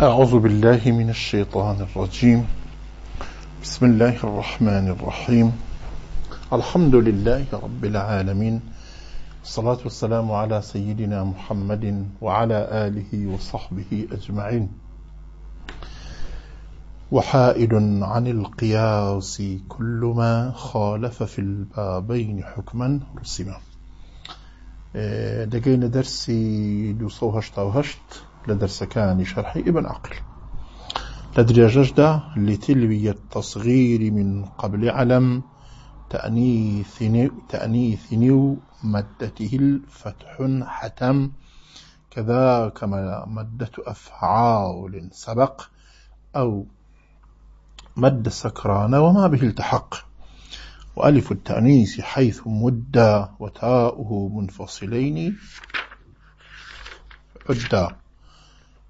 أعوذ بالله من الشيطان الرجيم بسم الله الرحمن الرحيم الحمد لله رب العالمين الصلاة والسلام على سيدنا محمد وعلى آله وصحبه أجمعين وحائد عن القياس كل ما خالف في البابين حكما رسما اه، دقينا درسي دوصو هشتا وهشت لدرس كان شرح ابن عقل جدة لتلوية التصغير من قبل علم تأنيث تأنيث نو مدته الفتح حتم كذا كما مدة أفعال سبق أو مد السكران وما به التحق وألف التأنيس حيث مد وتاؤه منفصلين عدا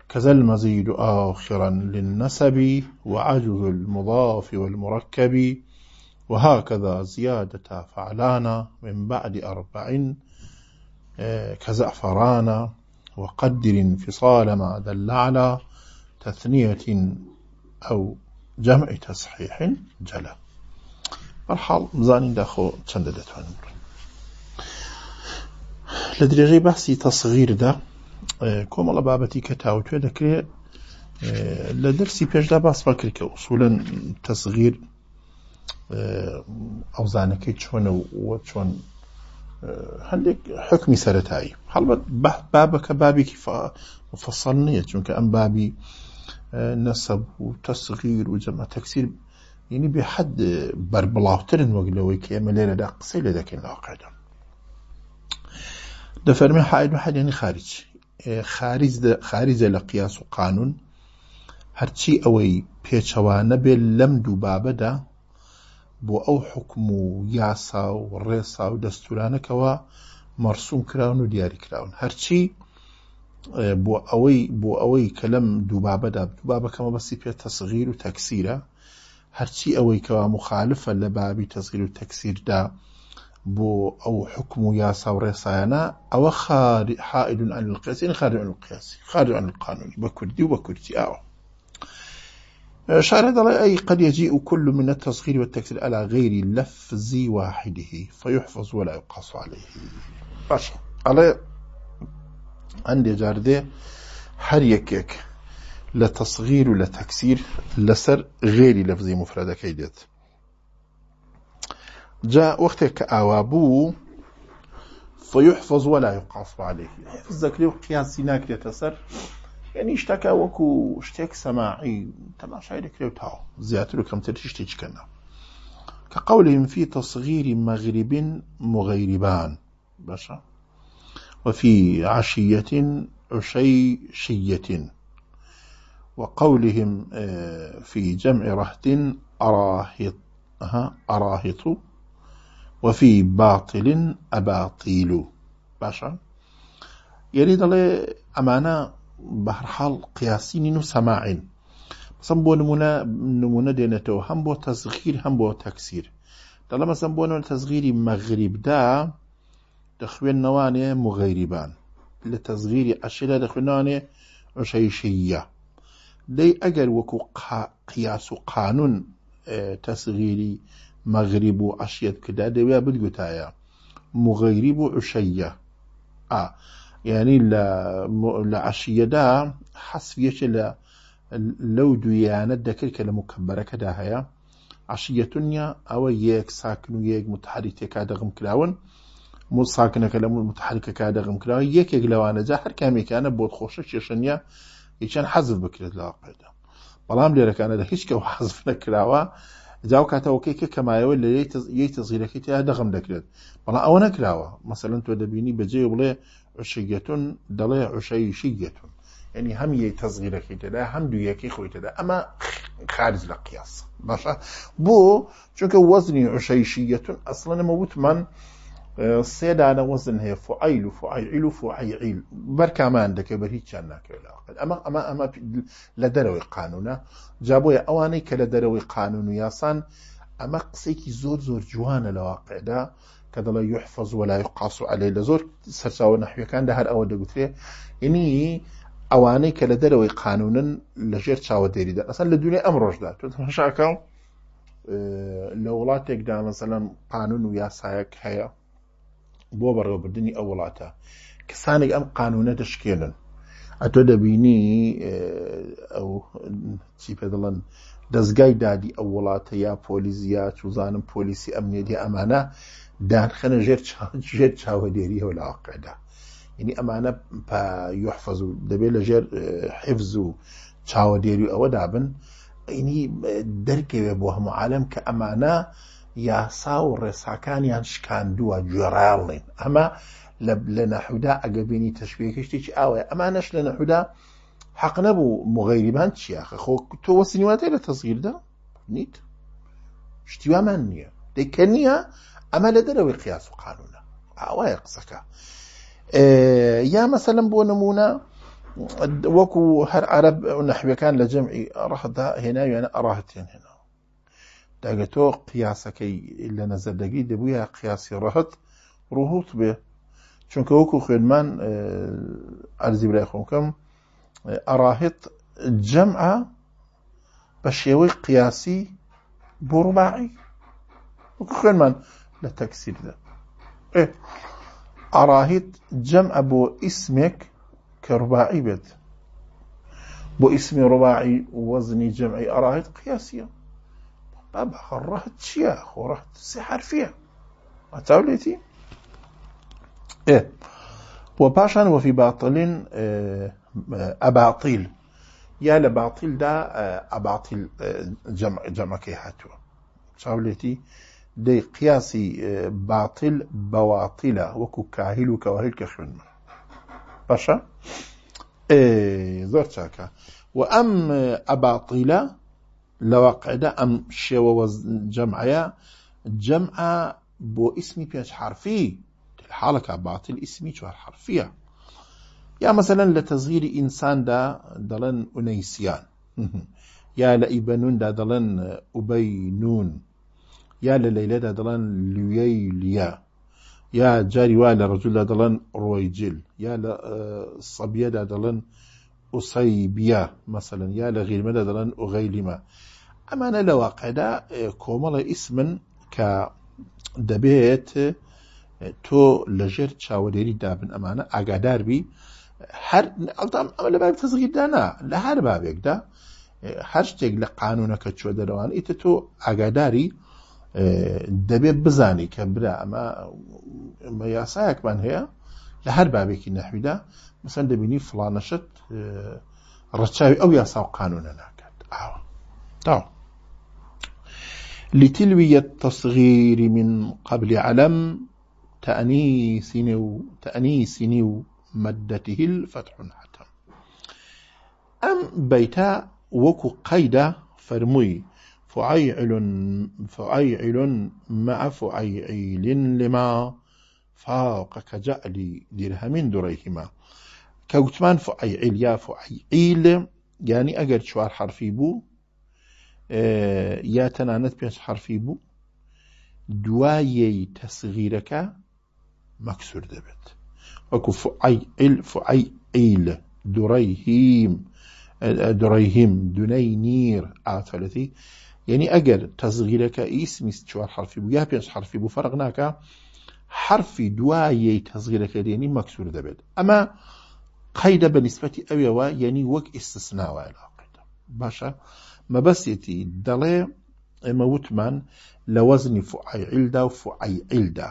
كذا المزيد آخرا للنسب وعجز المضاف والمركب وهكذا زيادة فعلانا من بعد أربع آه، كزعفرانا وقدر انفصال ما دل على تثنية أو جمع تصحيح جلا داخل مزانين داخو تنددتون لدرجي بحثي تصغير ده كما اه، بابەتی کە تاوتێ دەکرێت اه، لە دەرسی پێشدا باس بەکرد کە ئوسولەن تەسغیر اه، ئەوزانەکەی چۆنە و چۆن هەندێک حکمی سەتایی هەڵبەت بابەکە بابێکی فەسەڵ نییە چونکە ئەم بابي نسب و تەسغیر و جەمە تەکسیر ینی بێ حد بربڵاوترن وەک لەوەی کە ئێمە لێرەدا قسەی لێ دەکەین و خارج خارجە لە قیاس و قانون هەرچی ئەوەی پێچەوانە بێت لەم دوو بابەدا بۆ ئەو حکم و یاسا و ڕێسا و دەستورانەکەەوە مەرسوم کراون و دیاریکراون هەرچی بۆ ئەوەی بۆ ئەوەی کە لەم دوو بابەدا دوو بابەکەمە بەسی پێ تەسغیر و تەکسیرە هەرچی ئەوەی کەوا مخالفە لە بابی تەسغیر و تەکسیردا بو أو حكم يا صوري صانا أو خارج حائل عن القياس يعني خارج عن القياس خارج عن القانون بكردي وبكردي أو آه. شارد الله أي قد يجيء كل من التصغير والتكسير على غير لفظ واحده فيحفظ ولا يقاس عليه باشا على عندي جاردي هر يكيك لتصغير ولا تكسير لسر غير لفظي مفردك ديت جاء وقتك أوابو فيحفظ ولا يقاس عليه ذاك اليوم قياس سيناك يتسر يعني اشتكى وكو اشتك سماعي ليو تاو زيادة لو كم ترتشتج كنا كقولهم في تصغير مغرب مغيربان باشا وفي عشية عشيشية وقولهم آه، في جمع رهت أراهط أراهط وفي باطل أباطيل باشا يريد الله أمانة بهرحال قياسين سماع مثلا بو نمونة نمونة دينته هم بو تزغير هم بو تكسير دلا مثلا بو نمونة تزغيري مغرب دا دخوين نواني مغيربان لتزغيري أشلا دخوين نواني عشيشية دي أجل وكو قياس قانون تسغيري مەغریب و عشیت کردا دەوێ بگوتایە مغەریب و عشەیە ئا ینی لە عشیەدا حەسفیەکە لە لەو دویانە دەکرد کە لە مکەمبەرەکەدا هەیە عشیەتونیا ئەوە یەک ساکن و یەک متحری تێکا دەغم کراون مول ساکنەکە لە متحرکەکە دەغم کراوە یەکێک لەوانەجا هەر کامێکانە بۆ خۆشە کێشنیە یچەند حەزف بکرێت لەواقعدا بەڵام لێرەکانە لە هیچ کە حەزف نەکراوە جااو کاتەوەکەیکە کەمایەوە لە یەی تەزیرەکەی تیا دەغم دەکرێت بەڵا ئەوە نەکراوە مەسەرن تۆ دەبینی بەجێ بڵێ عشیگەتون دەڵێ عشەیشی گێتون ینی هەم یەی تەزگیرەکەی تێدا هەم دوویەکەی خۆی تێدا ئەمە خارج لە قیاس باشە بۆ چونکە وەزنی عشەیشیگەتون ئەسڵەنەمە وتمان سێ دانە وەزن هەیە فعیل و فعیل و فعیل بەرکامان دەکەی بە هیچ چند ناکەوێت لاقل ئەمە ئەمە ئەمە لە دەرەوەی قانونە جا بۆیە ئەوانەی کە لە دەرەوەی قانون و یاسان ئەمە قسێکی زۆر زۆر جوانە لە واقعدا کە دەڵی یحفظ وەلای قاس و علەی لە زۆر سەرچاوە نەحویەکاندا هەر ئەوە دەگوترێ ینی ئەوانەی کە لە دەرەوەی قانونن لەژێر چاوە دێریدا ئەسەن لە دوێ ئەم ڕۆژدا تۆشاکەڵ لە وڵاتێکدا مەسەلەم قانون و یاسایەک هەیە بۆ بەڕێوەبردننی ئەو وڵاتە کەسانێک ئەم قانونە دەشکێنن ئەتۆ دەبینی ئەو چی پێ دەڵەن دەستگای دادی ئە وڵاتە یا پۆلیزییا چوزانم پۆلیسی ئەمنێتی ئەمانە دانخەنە ژێر ژێر چاوەدێری هەو لاقعدا یعنی ئەمانە یحفەز و دەبێت لە ژێر حفز و چاوەدێری ئەوە دابن ئینی دەرکەوێ بۆ هەموو عالم کە ئەمانە یاسا و ڕێساکانیان شکاندووە گوێڕاڵێن ئەمە لە نەحودا ئەگە بینی تەشبێکشتێکی ئاوێ ئەمانەش لە نەحودا حەق نەبوو مغیریبان چیاخە خۆ تۆ وەسنیواتێ لە تەزگیردا نیت شتیوامان نییە دیکە نییە ئەمە لە دەرەوەی قیاس و قانونە ئاوایە قسەکە یا مەسەلم بۆ نمونە وەکو هەر عرب نەحوەکان لە جەمعی ڕەخدا هێناویانە ئەڕاهتێن هێن كي إلا قیاسەکەی لە نەزەردەگی دەبووە قیاسی ڕەحەت ڕوهوت بێ چونکە وەکو خوێنمان ئەرزی برای خۆکەم ئەراهێت جەمعە بە شێوەی قیاسی بۆ ڕووباعی وەکو خوێنمان لە تەکسیردا إيه جەمعە بۆ ئیسمێک کە كرباعي بێت بۆ ئیسمی رباعي وەزنی جەمعی ئەراهیت قیاسیە أبا رحت شيخ ورحت سحر فيها أتوليتي إيه وباشا وفي باطل آه، أباطيل يا لباطل دا آه، أباطيل آه، جمع جمع كيهاتو تاوليتي دي قياسي باطل بواطلة وكو كاهل وكواهل كخلون باشا إيه زور وأم أباطلة لواقع ده أم شوا جمع يا جمع بو اسمي بيش حرفي الحالة كباطل اسمي شو حرفية يا مثلا لتصغير إنسان دا دلن أنيسيان يا لإبنون دا دلن أبينون يا لليلة دا دلن لويليا يا جاري والا رجل دا دلن رويجل يا لصبية آه، دا دلن ئوسەیبە مەسەن یا لە غیرمەدە دەڵەن ئۆغەیلیمە ئەمانە لە واقعدا کۆمەڵە ئیسمن کە دەبێت تۆ لەژێر چاوەدێری دابن ئەمانە ئاگاداربی هەر ئەڵتام ئەمە لە باب تزغیدانا لە هەر بابێکدا هەر شتێک لە قانونەکە چۆ دەرەوان ئیتە تۆ ئاگاداری دەبێت بزانی کە برا ئەمە یاسایەکمان هەیە لهر بابي كي نحوي دا مثلا دبيني فلانشت رتشاوي اه، او ياساو قانون ناکات او تا لتلوية التصغير من قبل علم تأنيس نو تأنيس مدته الفتح حتم أم بيتا وكو قيدا فرموي فعيعل فعيعل مع فعيعيل لما فاق كجعل درهم دريهما كوتمان عيل يا عيل يعني اگر شوار حرفي بو اه يا تنانت بيش حرفي بو دواي دوایەی تەسغیرەکە مەکسور دەبێت وەکو فعیل دوڕیهیم دريهيم دونەی نیر ئافەتی یعنی يعني تەزغیرەکە ئیسمی اسم شوار حرفي بو يا حرفی حرفي بو فرغناك حرفی دوایەی تەزغیرەکە دێنی مەکسور دەبێت ئەمە قەیدە بە نیسبەتی ئەوەوە یعنی وەک ئیسسناوە علاقێتە باشە مەبەسێتی دەڵێ ئێمە وتمان لە وەزنی فعیلدا و فعیلدا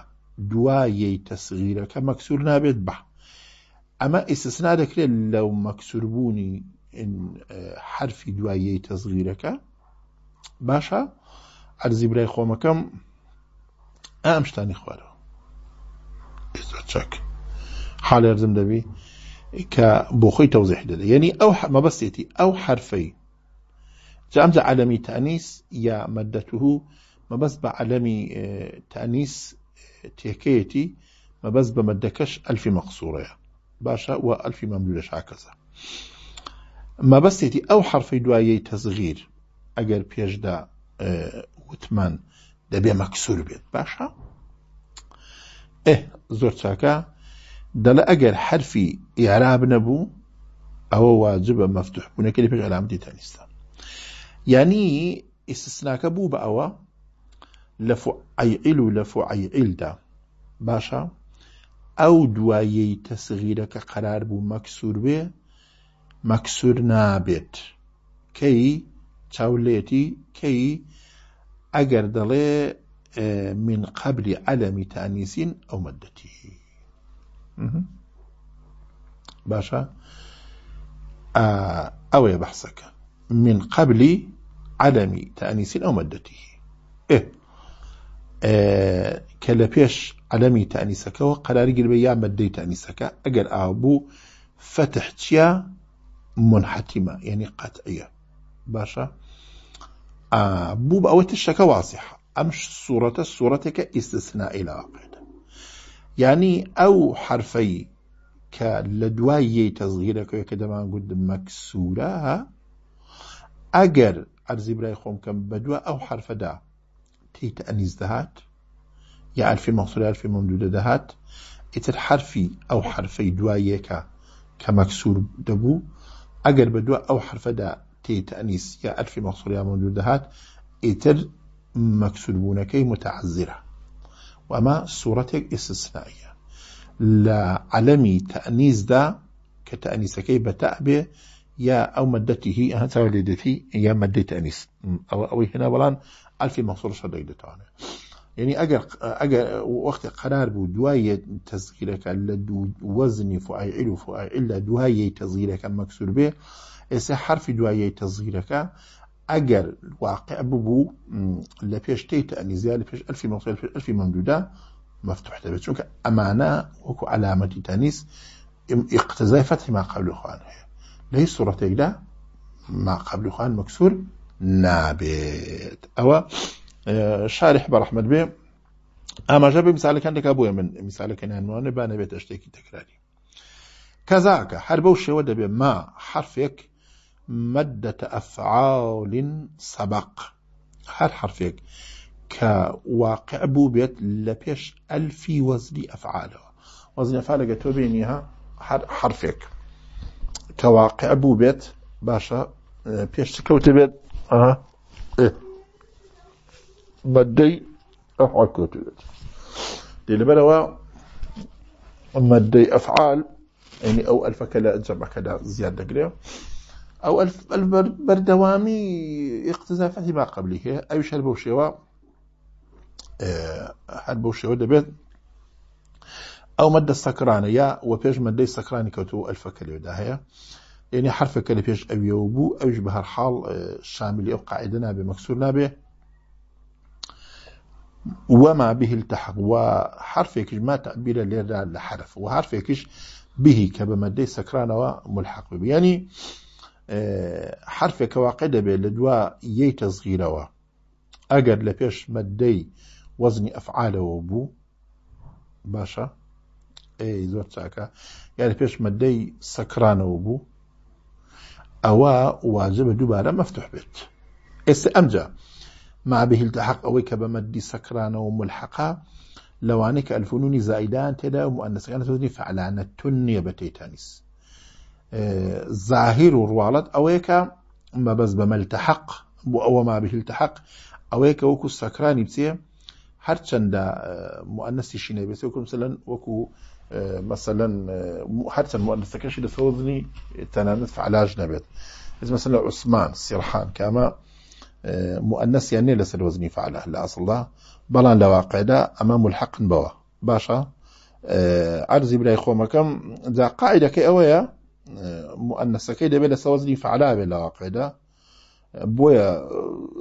دوایەی تەسغیرەکە مەکسور نابێت بە ئەمە ئیسسنا دەکرێت لەو مەکسوربوونی حرفی دوایەی تەزغیرەکە باشە ئەرزی برای خۆمەکەم ئام شتانی خوارەوە چەک حالێرزم دەبی کە بۆ خۆی تەوزیح دەدا یعنی ئەو او حرفي حرفەی جامجا تانيس تانیس یا ما بس بە تانيس اه، تانیس اه، ما بس بە مەدەکەش مقصوره باشا باشە و ئەلفی ما عکەزە آو ئەو حرفەی دوایەی تەزغیر ئەگەر پێشدا اه، وتمان دەبێ مكسور بيت باشا ئێ زۆر چاکە دەڵە ئەگەر حرفی یاراب نەبوو ئەوە واجبە مەفتوح بوونەکە لە پێش ئەلامتی تەنیستە ینی ئیسسناکە بوو بە ئەوە لە عیل و لە فعیلدا باشە ئەو دوایەی تەسغیرەکە قەرار بوو مەکسور بێ مەکسور نابێت کەی چاولێتی کەی ئەگەر دەڵێ آه، من قبل علم تانيس أو مدته باشا آه، أو بحثك من قبل علم تانيس أو مدته إيه آه، كلا بيش علمي تأنيسك وقراري قلبي يا مدي تأنيسك أجل أبو يا منحتمة يعني قطعية باشا أبو بأوت الشكا واضحة أمش صورة صورتك استثناء إلى عقد يعني أو حرفي كالدواية تصغيرك كدما نقول مكسورة أجر عرضي براي خوم كم بدوا أو حرف دا تي تأنيز دهات يا عرفي مقصورة عرفي ممدود دهات اتر حرفي أو حرفي دوايك كمكسور دبو أجر بدوا أو حرف دا تي تأنيس يا عرفي مقصورة يا ممدود دهات اتر مكسلبونا كي متعذرة وما صورتك استثنائية لا علمي تأنيس دا كتأنيس كي بتأبي يا أو مدته أنا ترى لدتي يا مدة تأنيس أو, أو هنا بلان ألف مقصور شدي دتانة يعني أجر أجر وقت قرار بو دواية تزغيرك إلا دو وزن فأي علو فأي إلا دواية تزغيرك مكسور به إذا حرف دواية تزغيرك ئەگەر واقع ببو لە پێش تیتە ئەلیزیا لە پێش ئەلفی مەوسل ممدودا پێش ئەلفی مفتوح تبي چونکە ئەمانە وەکو علامەتی تەنیس اقتزای ما قبل خوان هەیە صورة هیچ ما قبل خوان مكسور نابت او شارح بە ڕحمد اما ئاماژە مثال میسالەکان دەکا بۆیە من مثال میسالەکەنیانوانە بانەبێت شتێکی تەکراری کەزاکە هەر بەو شێوە دەبێت ما حرفك مادة أفعال سبق هر حرفيك كواقع بوبيت بوو بێت لە وزن ئەلفی وزن ئەفعالەوە وەزن بينيها تۆ كواقع بوبيت باشا آه، بيش واقع بوو بێت باشە پێش کەوتە بێت مەدەی ئەفعال کەوتە بێت دی لەبەرەوە مەدەی ئەفعال ینی ئەو ئەلفەکە لە أو ألف بردوامي في ما قبلك أيش هربوا شوا هربوا شوا دبيت أو مادة سكرانية وبيج مادة سكراني كتو ألف كليودا هي يعني حرف كلي بيج يوبو او أوش بهالحال آه، شامل أو قاعدنا بمكسور نابه وما به التحق وحرفك ما تعبير لحرف وحرفك به كبمدي سكرانة وملحق به يعني حرفێک واقع دەبێت لە دوا یەی تەزغیرەوە ئەگەر لە پێش مەدەی وەزنی ئەفعالەوە بوو باشە زۆر چاکە یا لە پێش مەدەی سەکرانەوە بوو ئەوە واجبە دووبارە مەفتوح بێت ئێستا ئەمجا معبهل تحق ئەوەی کە بە مەدی سەکرانەوە ملحقا لەوانەیە کە ئەلفونونی زایدان تێدا و ئەنسەکانە تۆزنی فعلانە تون نییە بە تێتانیست ظاهر روالت اويكا ما بس بملتحق او ما به التحق اويكا وكو سكراني بسي هر چند مؤنسي شي نبي سوكو مثلا وكو آه، مثلا آه، هر چند مؤنسه كشي لثوزني تنانس علاج نبت از مثلا عثمان سرحان كما آه، مؤنس يعني ليس الوزني فعله لا اصل الله بلا لا واقع امام الحق بوا باشا عرض ابراهيم خومكم ذا قاعده كي اويا مؤنسة كيدا بلا سوزني فعلا بلا قيدا بويا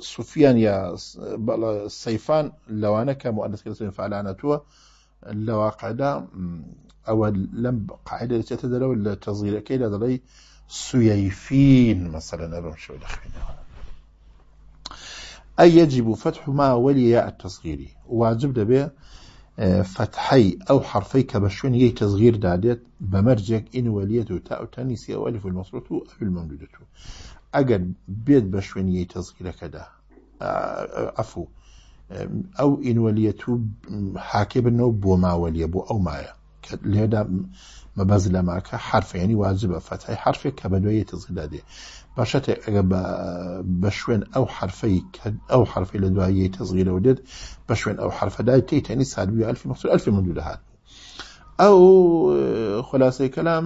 سفيان يا یا سەیفان لەوانە کە مؤنثەکە لە فعلا فعلانەتووە لە واقعدا ئەوە لەم قاعدە دەچێتە دەرەوە لە كيدا دلي دەڵی مثلا نبم شو دخلنا أي يجب فتح ما ولي التصغيري واجب دبيه فتحەی ئەو حرفەی کە بە شوێن یەی تەزغیر دادێت بە مەرجێک ئینوەلیەت و تاوتانی سیوالف المەسرت و ئەلمەمدودەت و ئەگەر بێت بە شوێن یەی تەزغیرەکەدا ئەفو ئەو ئینوەلیەت و حاکێ بنەوە بۆ ماوەلیە بۆ ئەو مایە کە لێدا مەبەز لە ماکە حرفێنی واجبە فتحی حرفێک کە بە دوێ تەزغدا دێ پاشەتێک ئەگە بشوين او ئەو او حرفي حرفی لە دوایی تەزغیرەوە دێت أو شوێن ئەو حرفەدای تی تەنی سادوی اه، اه، ألف مەخصول ألف من دوو أو ئەو خلاصەی كلام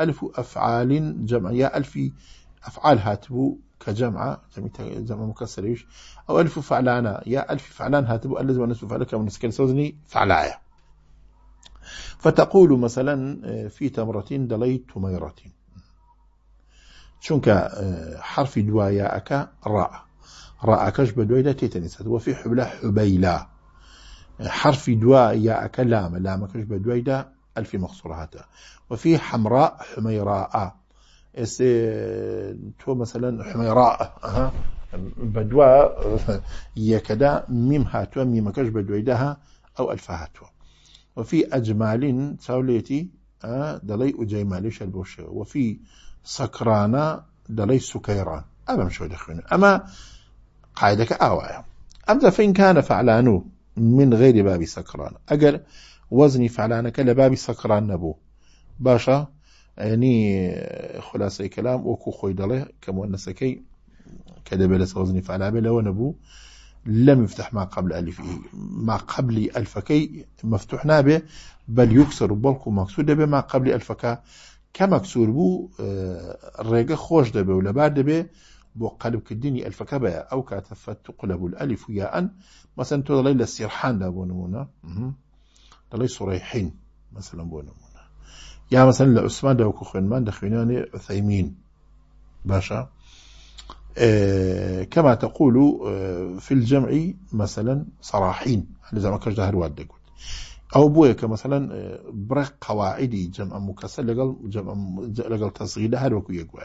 ئەلف و ئەفعالین جەمع یا ئەلفی ئەفعال هاتبوو كجمعة جمع مكسر يش أو ألف فعلانا يا ألف فعلان هاتبو ألف ونسف فعلك من سكن سوزني فعلايا فتقول مثلا اه، في تمرة دليت تميرتين شونك اه، حرف دوایە ئەەکە راء ڕائەکەش بە دوای لە تێتەنیسات وەفی حولە حوبەیلا اه، حرفی دوا یا ئەەکە لامە لامەکەش بە دوایدا ئەلفی مەخصورهاتە وفی حەمرا حمەیڕاء ئێسێ اه، تۆ مەسەەن حمەیڕاء بە دوا یەکەدا میم هاتووە میمەکەش بە دوایداها ئەو ئەلفا هاتووە وفي أجمال توليتي دەڵی ئوجەیمالیش هەل بۆ شێوە وەفی سەکرانە دەڵی سوکەیڕان ئەمەم شۆ دەخوێن ئەمە قاعدەکە ئاوایە ئەم دەفین کانە فعلان و من غێری بابی سەکران ئەگەر وەزنی فعلانەکە لە بابی سەکران نەبوو باشە ینی خلاصی کەلام وەکو خۆی دەڵێ کە مۆنسەکەی کە دەبێت لە سەوزنی فعلابێ لەوە نەبوو لم يفتح ما قبل ألف إيه ما قبل كي مفتوح نابه بل يكسر بلكو مكسور به ما قبل كا كمكسور بو آه، ريقه خوش دبه ولا دبه بۆ بو ئەلفەکە كديني ئەو کاتەفە أو ئەلیف تقلب الألف مەسەن تۆ دەڵی السرحان سیرحاندا بۆ نمونە دەڵی صريحين مثلا مەسلم بۆ يا مثلا مەسەن لە كوخين مان خوێنمان دەخوێنانی عثەیمین آه، كما تقول آه، في الجمع مثلا صراحين لذا زعما كاش ظهر وادك او بويك مثلا آه، برق قواعد جمع مكسر لقل جمع لقل تصغير هر وكو يقوى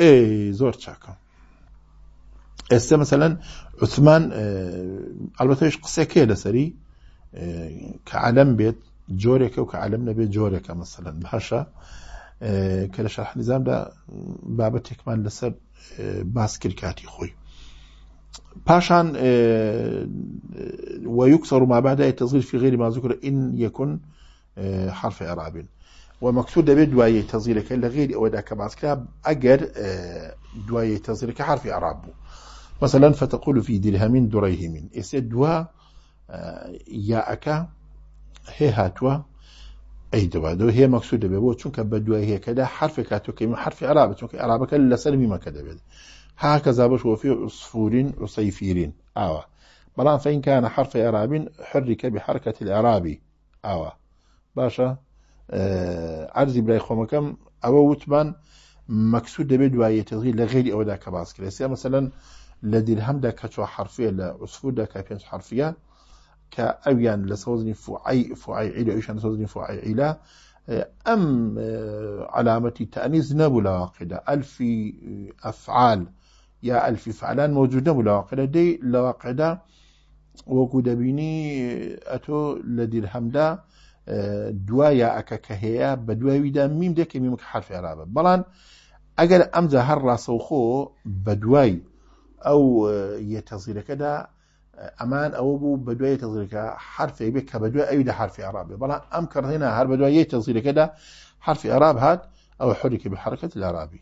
اي زور تشاكا هسه مثلا عثمان البته ايش قصه كده سري كعلم بيت جوريك وكعلم نبي جوريك مثلا بهاشا کە لە شەرح نظامدا بابەتێکمان لەسەر اه، باس کرد کاتی خۆی پاشان ويكسر ما بعد التصغير في غير ما ذكر إن يكن حرف إعراب ومكسور دبي دواية تصغيرك لغير أو ذاك باسكرا أجر دواية تصغيرك حرف إعراب مثلا فتقول في درهم دريهم اسد دوا يا أكا هي هاتوا اي دو هي مقصود ببو چونك بدو هي كدا حرف كاتو كيما حرف اعراب چونك اعرابك لا سلمي ما كدا بيد هكذا باش هو في صفورين وصيفيرين اوا بلان فان كان حرف اعراب حرك بحركه الاعرابي اوا باشا آه عرض ابراهيم خومكم او وتبان مقصود بدو هي تغيير لغير او دا كباس كريسيا مثلا لدي الهم دا كتو حرفيه لا اسفود دا كبيس حرفيه کە ئەویان لە سەوزنی فعی فعیعیل ئەوشان سەوزنی فعیعیلا عيلة آه، أم آه، علامة نەبوو نبلا واقدة ألف آه، أفعال يا ألف فعلان موجود نبلا واقدة دي دەی لە واقعدا وەکو دەبینی ئەتۆ لە دیرهەمدا دوایە ئەکە کە هەیە بە دوایویدا میم دەکە میمک حرف عرابە بەڵام ئەگەر ئەمجا هەر ڕاستەوخۆ بە دوای ئەو یەتەزیرەکەدا أمان أو بوو بدوية دوای حرف حرفێک بدوية أي ده حرف ئەویدا بلا عرابێ بەڵام ئەم بدوية هەر بە حرف إعراب هاد أو حرك حركي بحركة العربي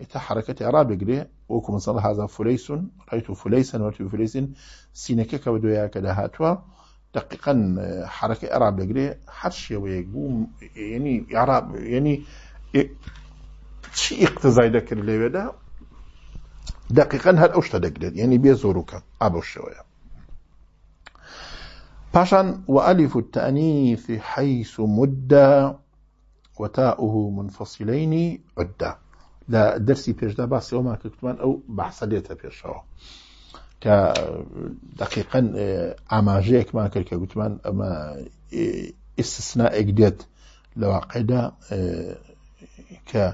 إتا حركة عرابي قري وكم صلى هذا فليس رأيت فليسا ورأيت فليس سينك كبدوية كده هاتوا دقيقا حركة عرابي قري حرش ويقوم يعني إعراب يعني شيء اقتزاي ذكر بدا دقيقا هل أوشتا دقري يعني بيزورك أبو الشوية باشا وألف التأنيث حيث مدة وتاؤه منفصلين عدة لا درسي بيش دابا سيوما كتبان أو بحصليتها بيشاو کە دقیقەن جيك کرد کە گوتمان ئەمە ئیسسنائێک دێت لە واقعدا کە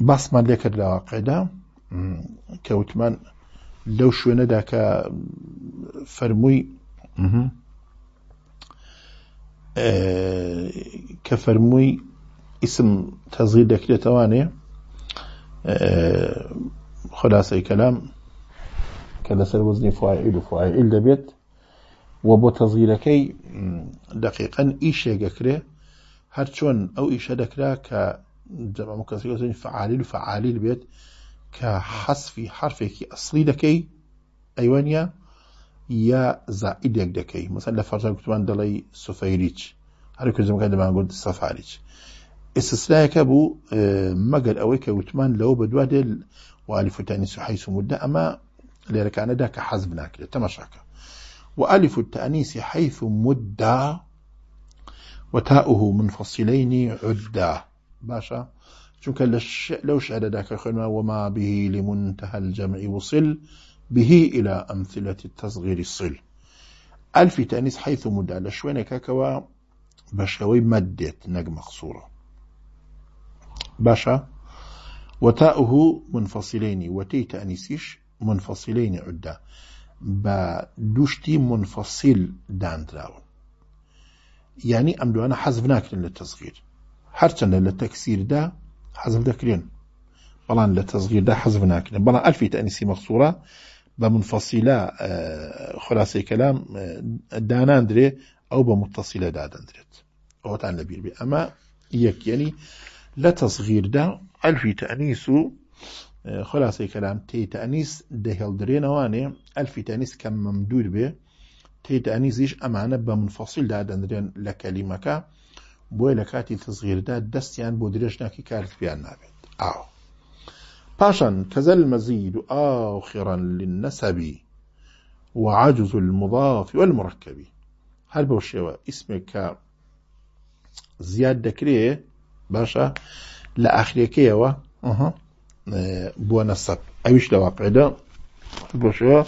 باسمان لێ کرد لە واقعدا کە وتمان لەو شوێنەدا کە فەرمووی کە فەرمووی ئیسم تەزغیر دەکرێتەوانێ خلاصی کەلام کە لەسەر وزنی فعیل و فعیل دەبێت و بۆ تەزغیرەکەی دقیقەن ئیشێگەکرێ هەر چۆن ئەو ئیشە دەکرا کە جەمە کەسی فعالیل و فعالیل بێت كحسفي حرفك أصلي دكي أيوانيا يا زائد يك دكي مثلا لفرجة كتبان دلي سفيريتش هاري كنزم كان دمان قلت سفاريتش استثنائك أبو آه، مقر أويك كتبان لو بدواد والف تاني سحيس مدى أما ليرك أنا داك حزبنا كده تمشاكا وألف التأنيس حيث مدى وتاؤه منفصلين عدة باشا لوش على ذاك خوێنما وما به لمنتهى الجمع وصل به إلى أمثلة التصغير الصل ألف تانيس حيث مدى لشوين كاكوا بشوي مدة نق مقصورة باشا وتاؤه منفصلين وتي تأنيسيش منفصلين عدة با دوشتي منفصل دان دراون يعني أمدو أنا حذف للتصغير هرچند للتكسير ده حذف دەکرێن بەڵام لە تەزغیردا حەزب ناکرێن بەڵام ئەلفی تەنیسی مەخصورە بە منفەسیلا آه، خلاصی کەلام آه، داناندرێ ئەو بە متصلە دادەندرێت ئەوتان يعني آه، لەبیر بێ ئەمە یەکیەنی لە تەسغیردا ئەلفی تەنیس تأنيس خلاصی کەلام تی تەنیس ألفي تأنيس كم ممدود مەمدور تي تأنيس إيش أمانة بمنفصل منفەسیل دادەندرێن لكلمة کەلیمەکە بۆیە لە کاتی تزغیردا دەستیان بۆ درێژناکی کارت پیان نابێت ئاو پاشان کەزە مەزید و ئاخرا و وعجز المضاف والمركب هەر بەو شێوە ئیسمێک کە زیاد دەکرێ باشە لە ئاخرەکەیەوە بووە نەسەب ئەویش لە واقعدا بۆ شێوە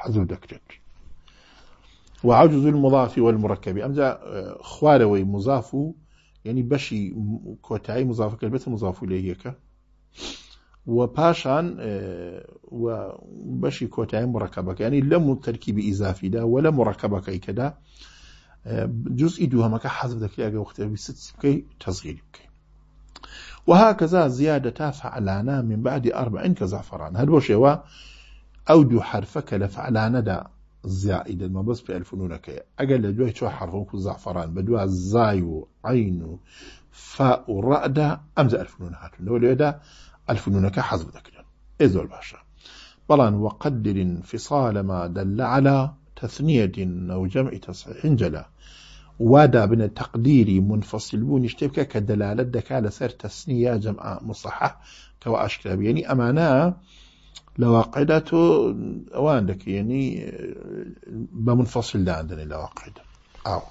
حەزوو دەکرێت وعجز المضاف والمركب أمزا خوارەوەی مضاف یعنی بەشی مضاف مزافەکە بێتە مزاف لەیەکە و پاشان اه، بەشی کۆتایی مڕەکەبەکەنی لە تەرکیبی ئیزافیدا و لە مڕەکەبەکەی کەدا اه، جزئی كحذف ذاك دەکرێگە وقت بست كي تصغير كي وهكذا زيادة فعلانا من بعد أربع كزعفران هل بوشيوا أو دو حرفك لفعلانا دا زائدا ما بس في الف نونك اجل لدوي شو حرف كو زعفران بدوا زاي وعين فاء وراء دا امز الف نون هات لو دا الف نونك حذف ذاك ازول باشا بلان وقدر انفصال ما دل على تثنية او جمع تصحيح جلا ودا بن التقدير منفصل بون يشتبك كدلالة دكالة سير تثنية جمع مصحح كوا اشكال يعني امانه لواقعدة واندك يعني بمنفصل ده عندنا لواقعدة أو آه.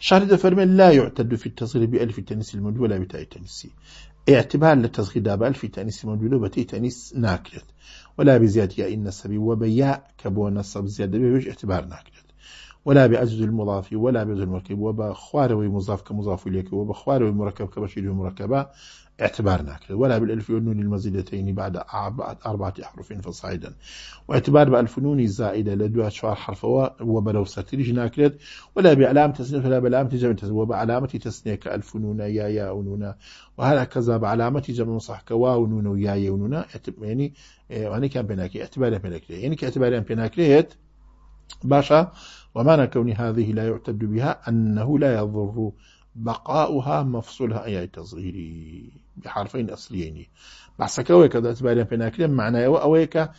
شاهد فرمان لا يعتد في التصغير بألف تنس الموجود ولا بتاء التنسي اعتبار للتصغير ألف تنس التنس ولا بتاء تنس ناكلت ولا بزيادة يا إن السبي وبياء كبون السب زيادة بيوج اعتبار ناكلت ولا بعجز المضاف ولا بعجز المركب وبخوار مضاف كمضاف إليك وبخوار مركب كبشير مركبة اعتبارنا ولا بالالف والنون المزيدتين بعد أربعة أحرف فصاعدا واعتبار بالفنون الزائدة لدوا شوار حرفها وبلو ستريج ناكرت ولا بعلامة تسنية ولا بعلامة جمع تسنية وبعلامة تسنية كالفنون يا يا ونونا وهكذا بعلامة جمع صح كوا ونون ويا يا ونونا يعني إيه، يعني كان بيناكي اعتبار بيناكريت يعني كاعتبار بيناكريت باشا ومعنى كون هذه لا يعتد بها أنه لا يضر بقاؤها مفصولها أي تظهيري بحرفين أصليين بعد سكوي كذا أتباري في ناكل معنى وأويك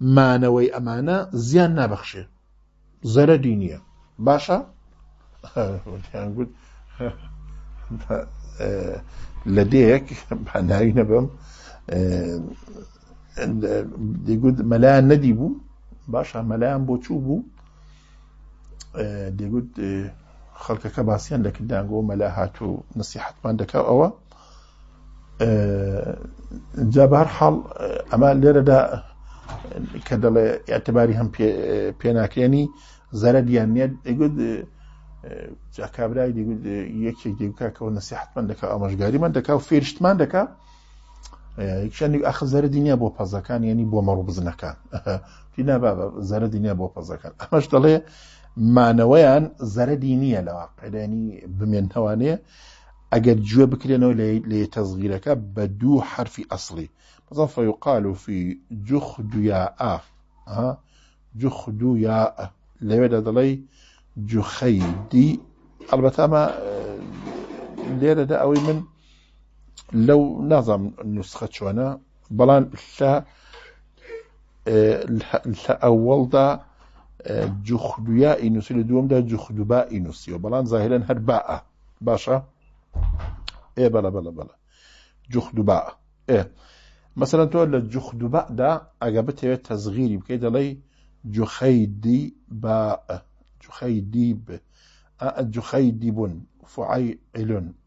ما نوي أمانة زيان نبخش زر دينية باشا لديك بناين بم ديقول ملا نديبو باشا ملان بوتشوبو ديقول خەڵکەکە باسییان لەکرددانگۆ مەلا هاتوو نسیحتمان دەکەو ئەوە جابار حاڵ ئەمە لێرەدا کە دەڵێ ئەتەباری هەم پێناکرێنی زەرە دیان نیە ئەگوت کابرای دیگوت یەکێک دیکەکەەوە نسیحتمان دەکە ئامەژگاریمان دەکا و فێرشتمان دەکە یکشێنێک ئەخ زەرە دینیا بۆ پەزەکان یعنی بۆ مەڕوو بزنەکان تینا بابە زەرە دینیا بۆ پەزەکان ئەمەش دەڵێ مانەوەیان زەرەدی نییە لەوە قەدانی بمێنتەوانەیە ئەگەر گوێ بکرێنەوە لێ تەزغیرەکە بە دوو حرفی ئەسڵی بەزەفە وقال و فی جوخ دویا ئاف جوخ دویا لەوێدا دەڵی جوخەیدی ئەلبەتامە لێرەدا ئەوەی من لەو نازام نوسخە چۆنە بەڵام لە ئەوەڵدا جخدویا ئینوسی لدوم ده جخدوبا ئینوسیەوە بەڵام ظاهرا هر باء باشا ايه بلا بلا بلا جخدوبا ئێ مثلەن تۆ لە جخدوبەدا ئەگە بتەوێت تەزغیری بکەیت دەڵێ جوخەیدی با جوخەیدی ب جوخەیدی بوون اها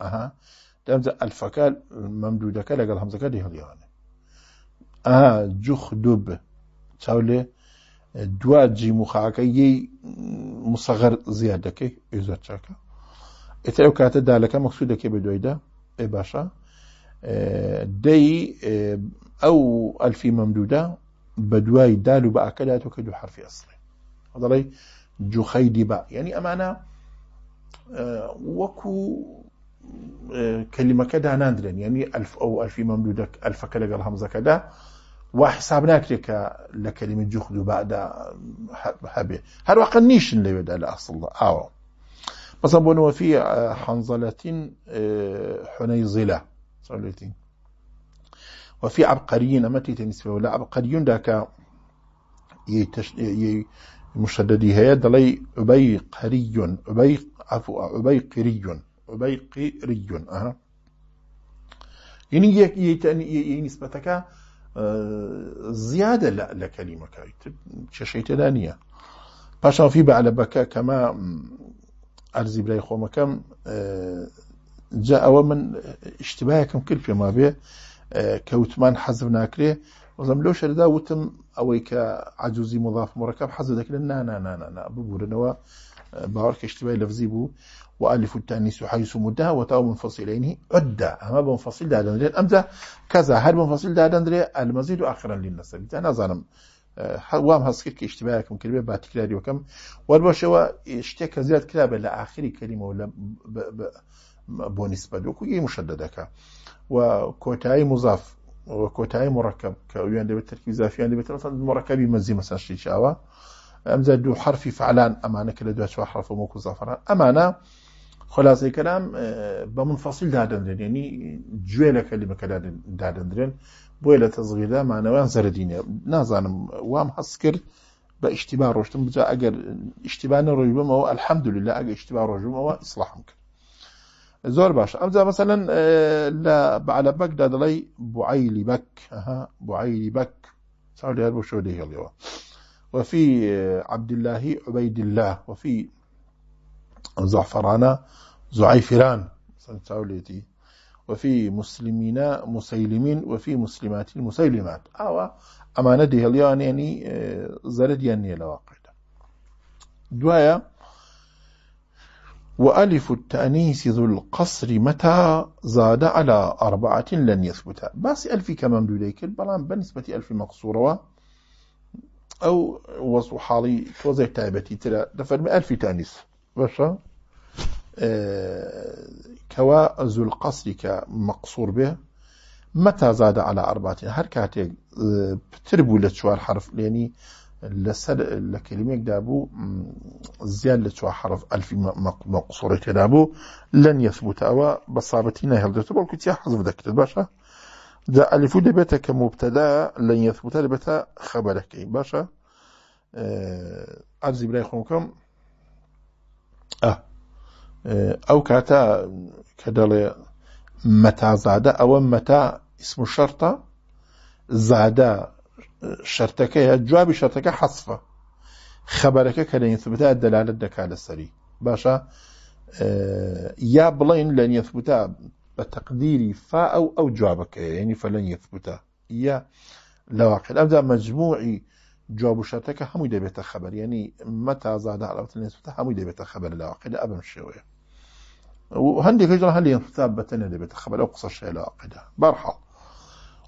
ئەها دەمزە ممدوده مەمدودەکە قال هەمزەکە دی هەڵیانێ اها جخدوب چاو دو جی مخاکی مصغر زیاده که ایزد چاکه ات اوکات دالکه مقصود که بدویده إي باشه دی او ألفي ممدوده بدواي دالو با اکلاتو که دو حرف اصلی هذا جو خيدي با يعني امانا وكو كلمه كدا ناندرين يعني الف او ألفي ممدودة الف كلا قال همزه كذا وا حساب لكلمة جخدو بعد حبي و بعدا هەبێ هەروەقە نیشن لەوێدا لە بس ئاوە بەسە آه، حنظلة آه، حەنزەلەتین حونەی وفي عبقريين أما أمتي تنسبة ولا عبقريون داك مشددي هي دلي أبي قري أبي عفوا أبي قري أبي قري أه يعني يي نسبتك زیادە لە کەلیمەکەی کێشەی تێدا نییە پاشافی بە علەبەکە کەمە ئەرزی برای خۆمەکەم جا ئەوە من شتبایەکەم کرد پێما بێ کە وتمان حەزم ناکرێ وەزم لەو شەردا وتم ئەوەی کە عجوزی مضاف مڕەکەم حەز دەکرن نانانانانا ببورنەوە باوەڕ کەشتبای لەفزی بوو وألف التأنيس حيث مدها وتاو منفصلينه عدة أما منفصل دادن دري أمزة كذا هل منفصل دادن دندري المزيد آخرا للنسب أنا ظنم آه، وام هەستکرد کە اشتباهکم کرد بێ با تکراری وەکەم وەربەشەوە شتێک کە زیاد کرابە لە ئاخری کەلیمەوە لە بۆ نیسبەت وەکو ی إيه مشەدە دەکا و کۆتایی مزاف کۆتایی مڕەکەب کە ویان دەبێت تەرکی زافیان دەبێت مڕەکەبی مەزی مەسا شیچاوە ئەمزە فعلان ئەمانە كلا دو حرف چوار زفران وەکو زافران خلاصی کەلام اه، بە منفەسیلدا دەندێنێنی گوێ لە کەلیمەکەدا دادەندرێن بۆیە لە تەزغیردا مانەوەیان زەردینێ نازانم وام هەست کرد بە ئیشتیبا ڕۆشتم بجا ئەگەر ئیشتیبانە ڕۆژ بمەوە ئەلحەمدلی لە ئەگە ئیشتیبا ڕۆژمەوە ئیسلاحم کرد زۆر باش ئەمجا مەسەەن اه، لە بەعلە بەکدا دەڵی بعیلی اها بعیلی بەک چاودار بۆ شۆ دەهێڵیەوە وفي اه، عبد الله عبيد الله وفي زعفران زعيفران سنتاوليتي وفي مسلمين مسيلمين وفي مسلمات مسيلمات أو أمانة دهليان يعني آه، زرد يعني الواقع دوايا وألف التأنيس ذو القصر متى زاد على أربعة لن يثبت بس ألف كما كل بلان بنسبة ألف مقصورة أو وصحالي حالي توزيع تايبتي ترى دفر ألف تأنيس باشا اه كوا ذو القصر مقصور به متى زاد على أرباطين هر كاتي آه، بتربو لتشوار حرف يعني لسر لكلمه دابو زيان لتشوار حرف الف مقصوره دابو لن يثبت او بصابتين نهل دتو بلكو تي حذف دكتر باشا ذا الف دبت كمبتدا لن يثبت دبت خبرك باشا ارزي آه، بلاي خونكم آه. آه. أو كاتا كدلي متى زادة أو متى اسم الشرطة زادة آه، شرطك هي جواب شرطك حصفة خبرك كلا يثبت الدلالة دك على السري باشا آه، يا بلين لن يثبت بتقدير فا أو أو جوابك يعني فلن يثبت يا لواقع أبدا مجموعي جواب شرتەکە خبر دەبێتە متى زاد مە تازادا ئەڵەوەتە نێسوتە هەمووی خبر لا لەواقعدا ئەبم شێوەیە وهندي هجرة هل ينصاب بتنا اللي خبر أو قصة شيء لا قدا برحل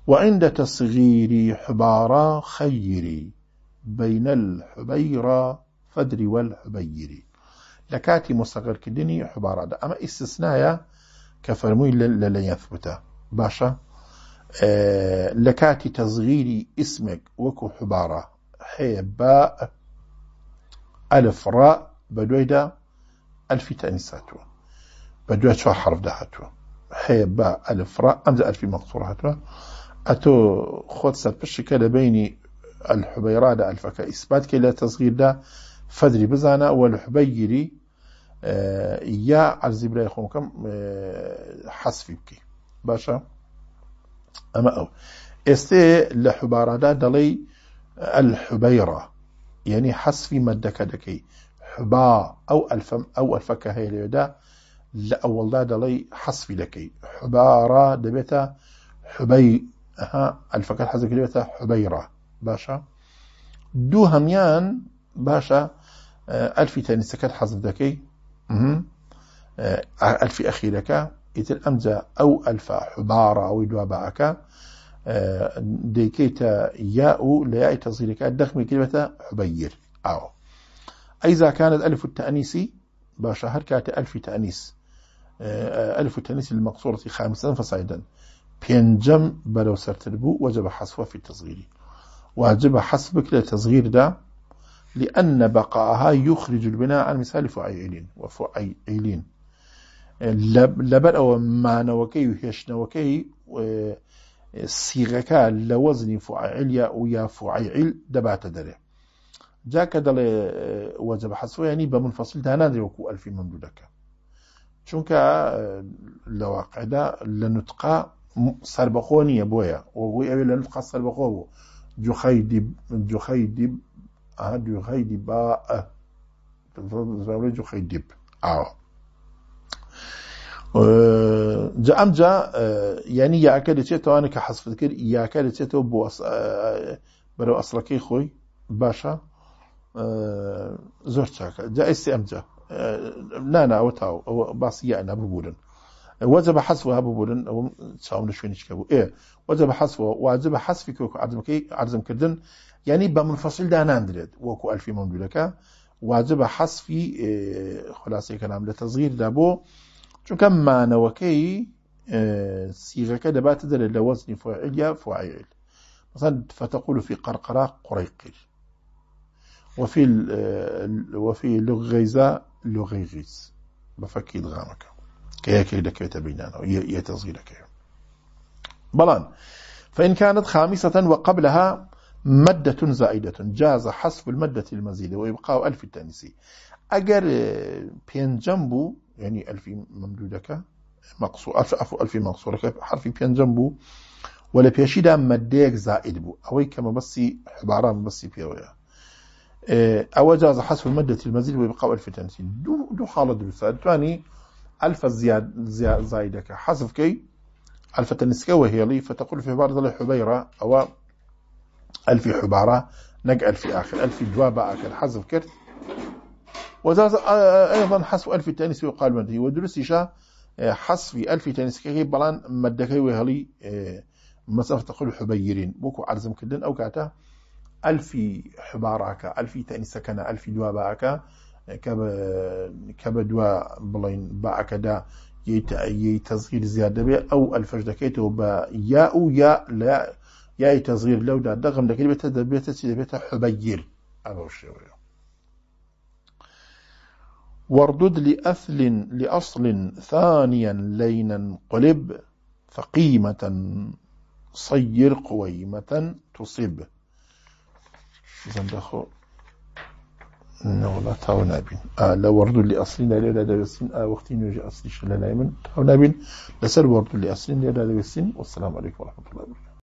وعند تصغير حبارة خيري بين الحبيرة فدر والحبيري لكاتي مصغر كدني حبارة دا أما استثنايا كفرموي للا يثبتا باشا آه لكاتي تصغيري اسمك وكو حبارة هي باء ألف راء بدوي دا ألف تانيساتو بدوي شو حرف ده هاتو هي باء ألف راء أمز ألف مقصورة هاتو أتو خۆت سەرپشکە لە بيني الحبيرة ألف كإثبات كلا تصغير دا فدري بزانا والحبيري آه يا عرزي بلا يخون كم آه حسفي بكي باشا أما أو استي لحبارة دا دلي الحبيرة يعني حس في مادة كدكي حبا أو الفم أو الفكة هي ليدا لا والله دلي حس في دكي حبارة دبيتا حبي ها الفكة حزك في دبيتا حبيرة باشا دو هميان باشا آه، ألفي تاني سكت حذف دكي ألفي آه، أخيرك إذا أمزة أو ألفا حبارة أو دوابعك ديكيتا ياو و تصغيرك الدخمي كلمة عبير أو آه. إذا كانت ألف زاکانت التأنيسي باشا هركات ألف تأنيس آه، ألف التأنيس المقصورة خامسا فصاعدا بينجم بلو سرتربو وجب حصفه في التصغير واجب حسبك للتصغير دا لأن بقاءها يخرج البناء عن مثال فعيلين وفعيلين لبدأ وما نوكي وهيش نوكي سیغەکە لە وەزنی فعیلیا و یا فعیل دەباتە دەرێ جاکە دەڵێ اه، وەجە بە حەسویانی بە منفەسیل دانادرێ وەکو ئەلفی ممدودەکە چونکە اه، لە واقعدا لە بويا سربەخۆ نییە بۆیە وەبووی ئەوێ لە نوتقا سربەخۆ بوو جوخەی دیب دوخەی دیب جوخەی دیب أه، جا ام جا یعنی یاکە دەچێتوانە کە حەسفت کرد یاکە دەچێتەوە بۆ بەرەو ئەسڵەکەی خۆی باشە زۆر چاکە جا ئێستی ئەمجا أه، ناناوە تاو ئەوە باسی یانا ببوورن وەجە بە حەسوها ببوورن ئەوم چاوم لە شوێنیشکە بوو ئێ إيه، وەجە بە حەسوە واجب بە حەسفی کۆکو عزم عزمکردن يعني بمنفصل دانا اندريد وكو الفي مەمدولەکە واجب بە حەسفی خلاصەکە نام لە كم چونکە مانەوەەکەی اه، سیغەکە دەباتە دەرێت لە وەزنی فعلیا فاعل مثلا فتقول في قرقرة قريقل وفي اه، وفي لغيزة لغيغيز كي تبين انا يا بينانا يتصغيرك بلان فإن كانت خامسة وقبلها مدة زائدة جاز حصف المدة المزيدة ويبقى ألف التأنيسي أجر جنبه اه، يعني ألف ممدودك مقصور ألف أفو ألفي مقصورك حرفي بيان جنبه ولا بيشيدا مديك زائد بو أوي كما بسي عبارة بسي بيويا إيه، أو جاز حذف المدة المزيد ويبقى ألف تنسين دو دو حالة دروسة تواني ألف زياد زياد زايدك حذف كي ألف تنسك وهي لي فتقول في عبارة حبيرة أو ألف حبارة نقل في آخر ألف دوابة آخر حذف كرت آه، آه، أيضا حصف ألف تانس وقال ودرس ودرسيشا آه، حصف ألف تانس كي بلان مدكي وهلي مسافة تقول حبيرين بوكو عرزم كدن أو كاتا ألف حباراكا ألف تانسكنا ألف دوا باعك كب كب دوا بلين باعكا دا يي تصغير زيادة بي أو ألفش دكيتو با ياء يا لا يا تصغير لو دا دغم دكيت بيتا بيتا حبير أبو الشوية واردد لأثل لأصل ثانيا لينا قلب فقيمة صير قويمة تصب زندخو نولا تاو نابين آه لا وردو لأصلنا لا دوسين آه وقتين يجي أصلي شلا نايمن تاو نابين لسل وردو لا دوسين والسلام عليكم ورحمة الله وبركاته